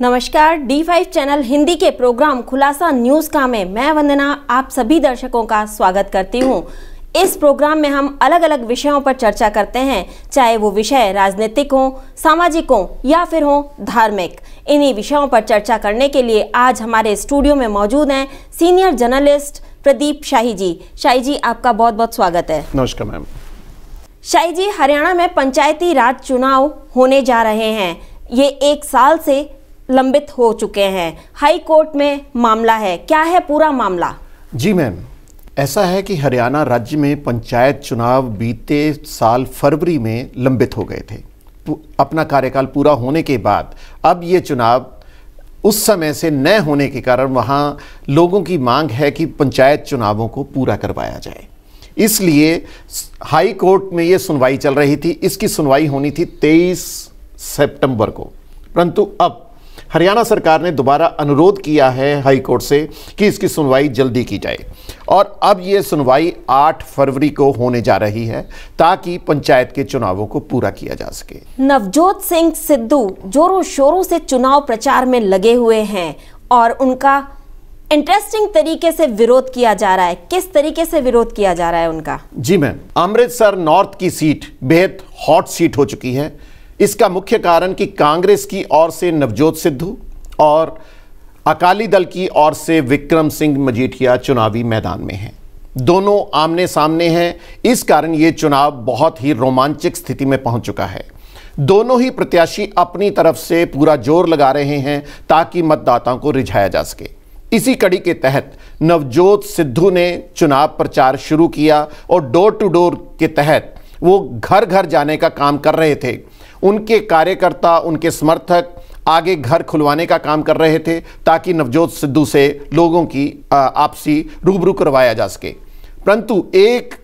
नमस्कार D five channel Hindi के programme खुलासा न्यूज का में मैं वंदना आप सभी दर्शकों का स्वागत करती हूँ इस प्रोग्राम में हम अलग अलग विषयों पर चर्चा करते हैं चाहे वो विषय राजनीतिक हों सामाजिक हों या फिर हों धार्मिक इन्हीं विषयों पर चर्चा करने के लिए आज हमारे स्टूडियो में मौजूद हैं सीनियर जर्नलिस्ट प्रदीप शाही जी शाही जी आपका बहुत बहुत स्वागत है नमस्कार मैम शाही जी हरियाणा में पंचायती राज चुनाव होने जा रहे हैं ये एक साल से लंबित हो चुके हैं हाई कोर्ट में मामला है क्या है पूरा मामला जी मैम ऐसा है कि हरियाणा राज्य में पंचायत चुनाव बीते साल फरवरी में लंबित हो गए थे अपना कार्यकाल पूरा होने के बाद अब ये चुनाव उस समय से न होने के कारण वहाँ लोगों की मांग है कि पंचायत चुनावों को पूरा करवाया जाए इसलिए हाई कोर्ट में ये सुनवाई चल रही थी इसकी सुनवाई होनी थी 23 सितंबर को परंतु अब हरियाणा सरकार ने दोबारा अनुरोध किया है हाई कोर्ट से कि इसकी सुनवाई जल्दी की जाए और अब ये सुनवाई 8 फरवरी को होने जा रही है ताकि पंचायत के चुनावों को पूरा किया जा सके नवजोत सिंह सिद्धू जोरों शोरों से चुनाव प्रचार में लगे हुए हैं और उनका इंटरेस्टिंग तरीके से विरोध किया जा रहा है किस तरीके से विरोध किया जा रहा है उनका जी मैम अमृतसर नॉर्थ की सीट बेहद हॉट सीट हो चुकी है इसका मुख्य कारण कि कांग्रेस की ओर से नवजोत सिद्धू और अकाली दल की ओर से विक्रम सिंह मजीठिया चुनावी मैदान में हैं दोनों आमने सामने हैं इस कारण ये चुनाव बहुत ही रोमांचक स्थिति में पहुंच चुका है दोनों ही प्रत्याशी अपनी तरफ से पूरा जोर लगा रहे हैं ताकि मतदाताओं को रिझाया जा सके इसी कड़ी के तहत नवजोत सिद्धू ने चुनाव प्रचार शुरू किया और डोर टू डोर के तहत वो घर घर जाने का काम कर रहे थे उनके कार्यकर्ता उनके समर्थक आगे घर खुलवाने का काम कर रहे थे ताकि नवजोत सिद्धू से लोगों की आपसी रूबरू करवाया जा सके परंतु एक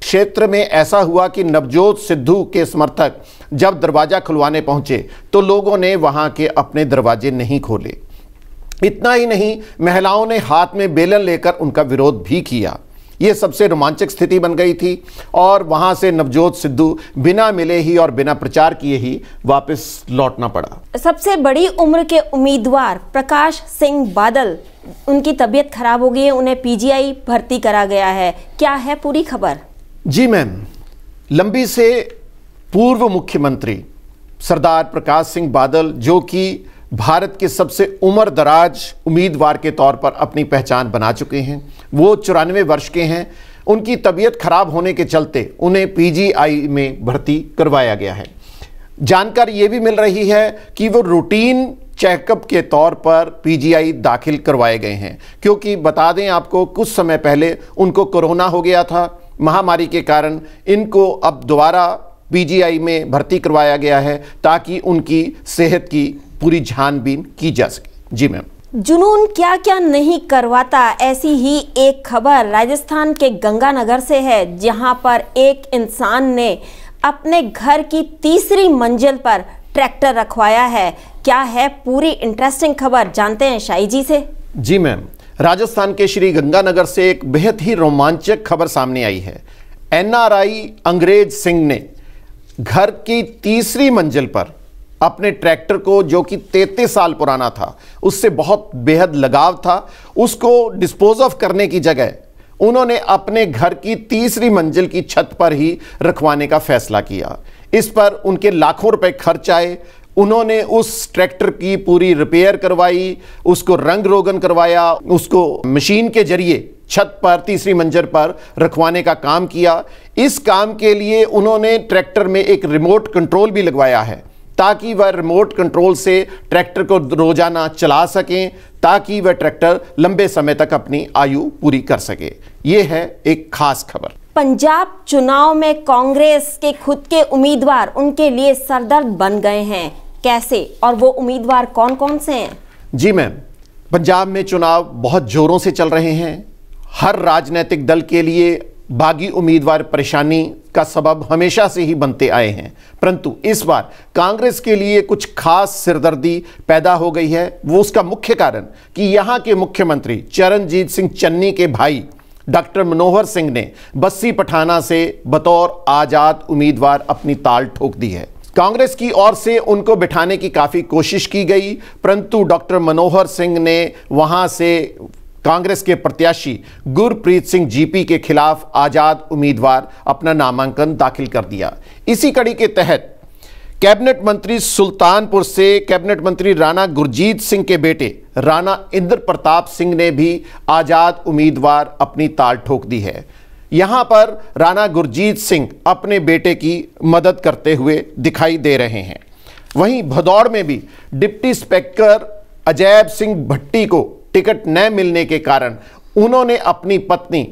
क्षेत्र में ऐसा हुआ कि नवजोत सिद्धू के समर्थक जब दरवाज़ा खुलवाने पहुंचे तो लोगों ने वहां के अपने दरवाजे नहीं खोले इतना ही नहीं महिलाओं ने हाथ में बेलन लेकर उनका विरोध भी किया ये सबसे रोमांचक स्थिति बन गई थी और वहां से नवजोत सिद्धू बिना मिले ही और बिना प्रचार किए ही वापस लौटना पड़ा सबसे बड़ी उम्र के उम्मीदवार प्रकाश सिंह बादल उनकी तबीयत खराब हो गई है उन्हें पीजीआई भर्ती करा गया है क्या है पूरी खबर जी मैम लंबी से पूर्व मुख्यमंत्री सरदार प्रकाश सिंह बादल जो कि भारत के सबसे उम्र दराज उम्मीदवार के तौर पर अपनी पहचान बना चुके हैं वो चौरानवे वर्ष के हैं उनकी तबीयत खराब होने के चलते उन्हें पीजीआई में भर्ती करवाया गया है जानकारी ये भी मिल रही है कि वो रूटीन चेकअप के तौर पर पीजीआई दाखिल करवाए गए हैं क्योंकि बता दें आपको कुछ समय पहले उनको कोरोना हो गया था महामारी के कारण इनको अब दोबारा पीजीआई में भर्ती करवाया गया है ताकि उनकी सेहत की पूरी छानबीन की जा सके जी मैम जुनून क्या क्या नहीं करवाता ऐसी ही एक खबर राजस्थान के गंगानगर से है जहां पर एक इंसान ने अपने घर की तीसरी मंजिल पर ट्रैक्टर रखवाया है क्या है पूरी इंटरेस्टिंग खबर जानते हैं शाही जी से जी मैम राजस्थान के श्री गंगानगर से एक बेहद ही रोमांचक खबर सामने आई है एनआरआई अंग्रेज सिंह ने घर की तीसरी मंजिल पर अपने ट्रैक्टर को जो कि तैतीस साल पुराना था उससे बहुत बेहद लगाव था उसको डिस्पोज ऑफ करने की जगह उन्होंने अपने घर की तीसरी मंजिल की छत पर ही रखवाने का फैसला किया इस पर उनके लाखों रुपए खर्च आए उन्होंने उस ट्रैक्टर की पूरी रिपेयर करवाई उसको रंग रोगन करवाया उसको मशीन के जरिए छत पर तीसरी मंजर पर रखवाने का काम किया इस काम के लिए उन्होंने ट्रैक्टर में एक रिमोट कंट्रोल भी लगवाया है ताकि वह रिमोट कंट्रोल से ट्रैक्टर को रोजाना चला सकें ताकि वह ट्रैक्टर लंबे समय तक अपनी आयु पूरी कर सके ये है एक खास खबर पंजाब चुनाव में कांग्रेस के खुद के उम्मीदवार उनके लिए सरदर्द बन गए हैं कैसे और वो उम्मीदवार कौन कौन से हैं जी मैम पंजाब में चुनाव बहुत जोरों से चल रहे हैं हर राजनीतिक दल के लिए बागी उम्मीदवार परेशानी का सबब हमेशा से ही बनते आए हैं परंतु इस बार कांग्रेस के लिए कुछ खास सिरदर्दी पैदा हो गई है वो उसका मुख्य कारण कि यहाँ के मुख्यमंत्री चरणजीत सिंह चन्नी के भाई डॉक्टर मनोहर सिंह ने बस्सी पठाना से बतौर आज़ाद उम्मीदवार अपनी ताल ठोक दी है कांग्रेस की ओर से उनको बिठाने की काफ़ी कोशिश की गई परंतु डॉक्टर मनोहर सिंह ने वहाँ से कांग्रेस के प्रत्याशी गुरप्रीत सिंह जीपी के खिलाफ आजाद उम्मीदवार अपना नामांकन दाखिल कर दिया इसी कड़ी के तहत कैबिनेट मंत्री सुल्तानपुर से कैबिनेट मंत्री राणा गुरजीत सिंह के बेटे राणा इंद्र प्रताप सिंह ने भी आजाद उम्मीदवार अपनी ताल ठोक दी है यहां पर राणा गुरजीत सिंह अपने बेटे की मदद करते हुए दिखाई दे रहे हैं वहीं भदौड़ में भी डिप्टी स्पेक्टर अजैब सिंह भट्टी को टिकट न मिलने के कारण उन्होंने अपनी पत्नी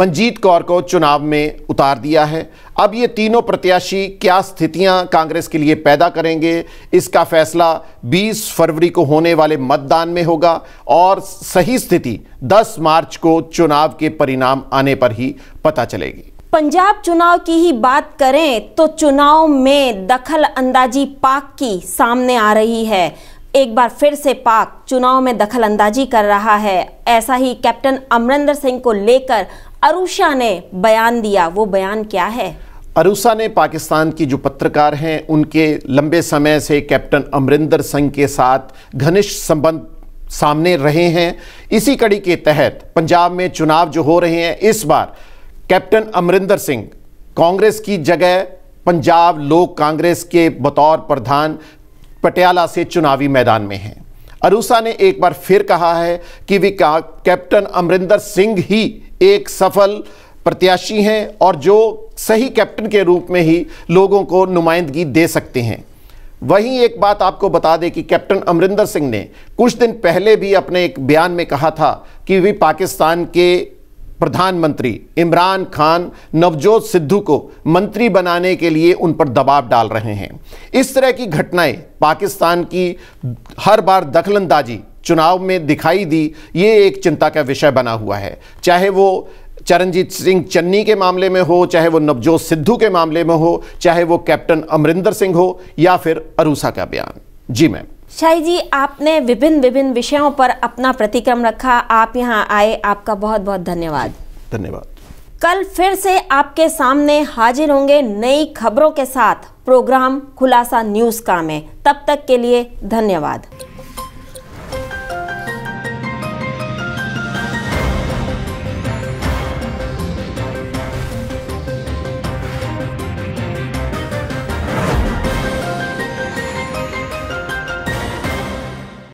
मंजीत कौर को चुनाव में उतार दिया है अब ये तीनों प्रत्याशी क्या स्थितियां कांग्रेस के लिए पैदा करेंगे इसका फैसला 20 फरवरी को होने वाले मतदान में होगा और सही स्थिति 10 मार्च को चुनाव के परिणाम आने पर ही पता चलेगी पंजाब चुनाव की ही बात करें तो चुनाव में दखल अंदाजी पाक की सामने आ रही है एक बार फिर से पाक चुनाव में दखल अंदाजी कर रहा है ऐसा ही कैप्टन अमरिंदर सिंह को लेकर अरुषा ने बयान दिया वो बयान क्या है अरुषा ने पाकिस्तान की जो पत्रकार हैं उनके लंबे समय से कैप्टन अमरिंदर सिंह के साथ घनिष्ठ संबंध सामने रहे हैं इसी कड़ी के तहत पंजाब में चुनाव जो हो रहे हैं इस बार कैप्टन अमरिंदर सिंह कांग्रेस की जगह पंजाब लोक कांग्रेस के बतौर प्रधान पटियाला से चुनावी मैदान में हैं अरूसा ने एक बार फिर कहा है कि वे कैप्टन अमरिंदर सिंह ही एक सफल प्रत्याशी हैं और जो सही कैप्टन के रूप में ही लोगों को नुमाइंदगी दे सकते हैं वहीं एक बात आपको बता दें कि कैप्टन अमरिंदर सिंह ने कुछ दिन पहले भी अपने एक बयान में कहा था कि वे पाकिस्तान के प्रधानमंत्री इमरान खान नवजोत सिद्धू को मंत्री बनाने के लिए उन पर दबाव डाल रहे हैं इस तरह की घटनाएं पाकिस्तान की हर बार दखलंदाजी चुनाव में दिखाई दी ये एक चिंता का विषय बना हुआ है चाहे वो चरणजीत सिंह चन्नी के मामले में हो चाहे वो नवजोत सिद्धू के मामले में हो चाहे वो कैप्टन अमरिंदर सिंह हो या फिर अरूसा का बयान जी मैम शाही जी आपने विभिन्न विभिन्न विषयों पर अपना प्रतिक्रम रखा आप यहाँ आए आपका बहुत बहुत धन्यवाद धन्यवाद कल फिर से आपके सामने हाजिर होंगे नई खबरों के साथ प्रोग्राम खुलासा न्यूज़ का में तब तक के लिए धन्यवाद